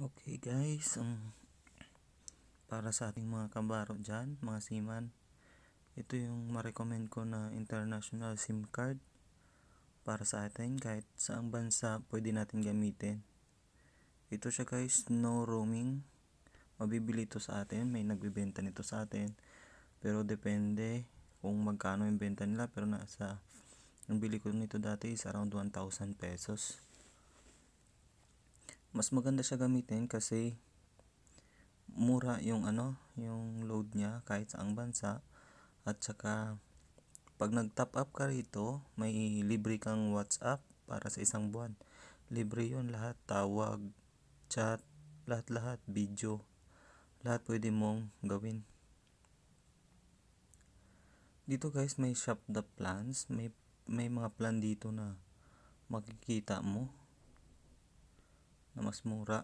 Okay guys, um, para sa ating mga kabaro dyan, mga siman, ito yung marecommend ko na international SIM card para sa atin kahit saang bansa pwede natin gamitin. Ito siya guys, no roaming. Mabibili ito sa atin, may nagbibenta nito sa atin. Pero depende kung magkano yung benta nila pero nasa ang bili ko nito dati is around 1,000 pesos mas maganda siya gamitin kasi mura yung ano, yung load niya kahit sa ang bansa at saka pag nag-top up ka rito, may libre kang WhatsApp para sa isang buwan. Libre 'yon lahat, tawag, chat, lahat-lahat, video. Lahat pwede mong gawin. Dito guys, may shop the plans, may may mga plan dito na makikita mo na mas mura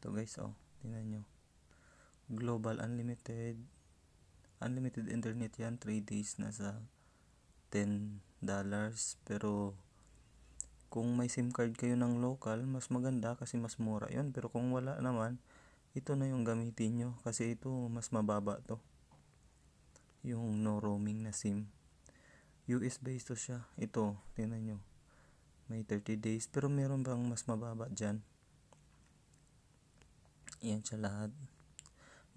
ito guys oh tingnan nyo global unlimited unlimited internet yan 3 days na sa 10 dollars pero kung may sim card kayo ng local mas maganda kasi mas mura yon pero kung wala naman ito na yung gamitin nyo kasi ito mas mababa to yung no roaming na sim US based to siya ito tingnan nyo may 30 days pero meron bang mas mababa dyan yan siya lahat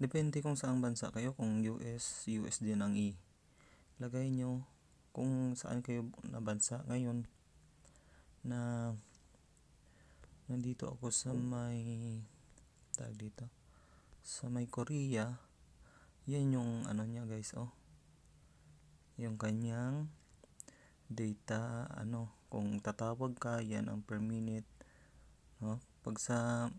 depende kung saang bansa kayo kung US USD din ang E lagay nyo kung saan kayo na bansa ngayon na nandito ako sa may tag dito sa may Korea yan yung ano niya guys oh yung kanyang data ano kung tatawag ka yan ang per minute no pag sa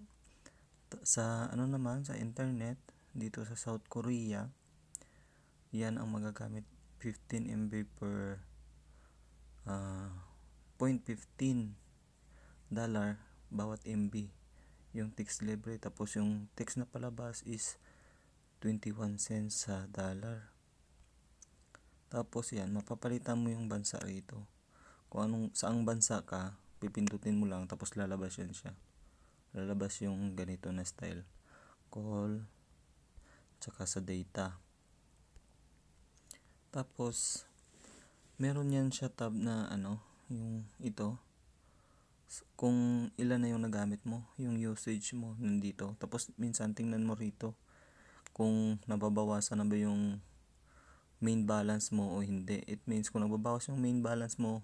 sa ano naman sa internet dito sa South Korea yan ang magagamit 15 MB per uh, ah, 0.15 dollar bawat MB yung text libre tapos yung text na palabas is 21 cents sa dollar tapos yan mapapalitan mo yung bansa rito kung anong saang bansa ka, pipindutin mo lang tapos lalabas yan siya. Lalabas yung ganito na style. Call tsaka sa data. Tapos meron yan siya tab na ano, yung ito kung ilan na yung nagamit mo, yung usage mo nandito. Tapos minsan tingnan mo rito kung nababawasan na ba yung main balance mo o hindi. It means kung nababawas yung main balance mo,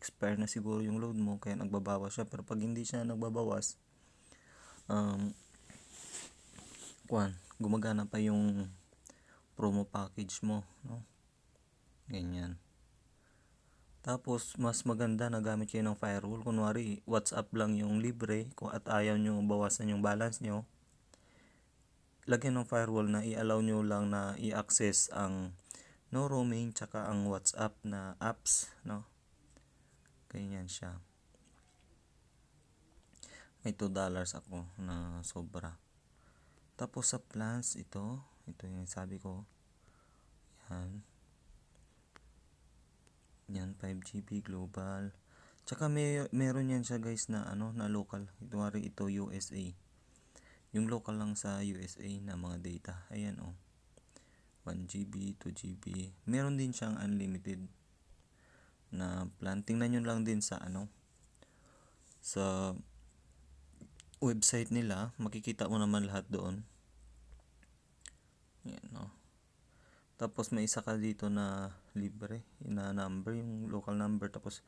expire na siguro yung load mo kaya nagbabawas siya pero pag hindi siya nagbabawas um kwan gumagana pa yung promo package mo no ganyan tapos mas maganda na gamit kayo ng firewall kunwari whatsapp lang yung libre kung at ayaw nyo bawasan yung balance nyo lagyan ng firewall na i-allow nyo lang na i-access ang no roaming tsaka ang whatsapp na apps no Ganyan siya. May 2 dollars ako na sobra. Tapos sa plants, ito. Ito yung sabi ko. Yan. Yan, 5GB global. Tsaka may, meron yan siya guys na ano na local. Kunwari ito USA. Yung local lang sa USA na mga data. Ayan oh. 1GB, 2GB. Meron din siyang unlimited na planting na yun lang din sa ano sa website nila. Makikita mo naman lahat doon. Yan, no. Tapos may isa ka dito na libre na number, yung local number. Tapos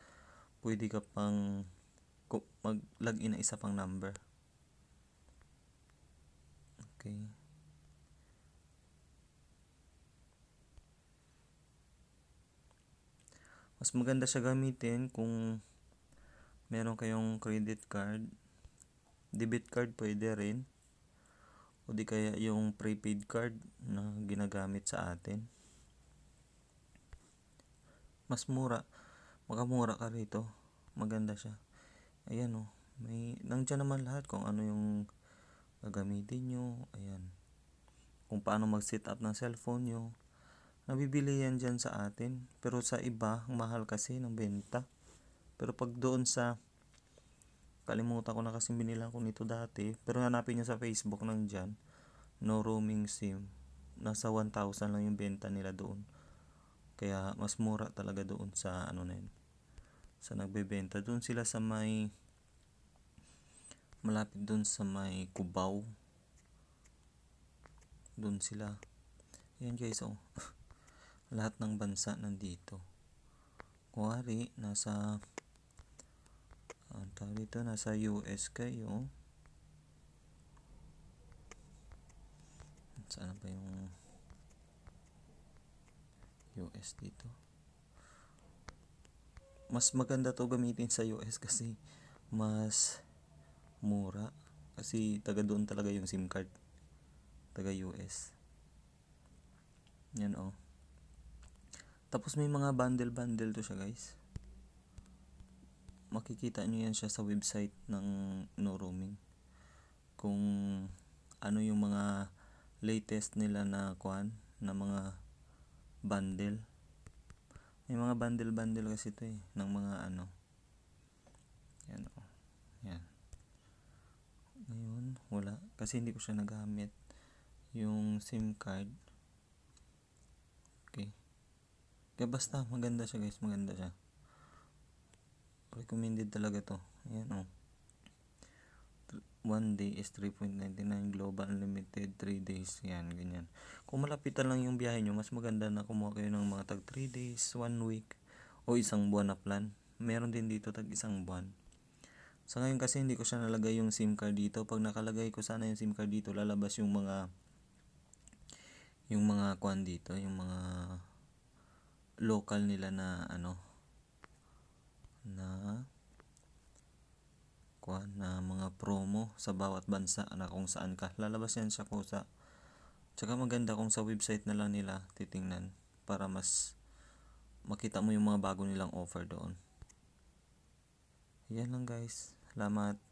pwede ka pang mag-login na isa pang number. Okay. mas maganda siya gamitin kung meron kayong credit card debit card pwede rin o di kaya yung prepaid card na ginagamit sa atin mas mura makamura ka rito maganda siya ayan oh, may nandiyan naman lahat kung ano yung gagamitin nyo ayan kung paano mag setup ng cellphone nyo nabibili yan dyan sa atin. Pero sa iba, ang mahal kasi ng benta. Pero pag doon sa, kalimutan ko na kasi binila ko nito dati. Pero hanapin nyo sa Facebook ng dyan, no roaming sim. Nasa 1,000 lang yung benta nila doon. Kaya mas mura talaga doon sa ano na yun. Sa nagbebenta. Doon sila sa may malapit doon sa may Cubao. Doon sila. Yan guys oh. lahat ng bansa nandito kuwari nasa ang ah, tawag dito nasa US kayo saan ba yung US dito mas maganda to gamitin sa US kasi mas mura kasi taga doon talaga yung SIM card taga US yan oh tapos may mga bundle-bundle to siya guys. Makikita nyo yan siya sa website ng no roaming. Kung ano yung mga latest nila na kuan na mga bundle. May mga bundle-bundle kasi to eh ng mga ano. Yan oh. Yan. Ngayon, wala kasi hindi ko siya nagamit yung SIM card. Kaya basta, maganda siya guys, maganda siya. Recommended talaga to. Ayan o. Oh. 1 day is 3.99 global unlimited 3 days yan ganyan kung malapitan lang yung biyahe nyo mas maganda na kumuha kayo ng mga tag 3 days 1 week o isang buwan na plan meron din dito tag isang buwan sa ngayon kasi hindi ko siya nalagay yung sim card dito pag nakalagay ko sana yung sim card dito lalabas yung mga yung mga kwan dito yung mga local nila na ano na kuan na mga promo sa bawat bansa na kung saan ka. Lalabas yan siya ko Tsaka maganda kung sa website na lang nila titingnan para mas makita mo yung mga bago nilang offer doon. Yan lang guys. Salamat.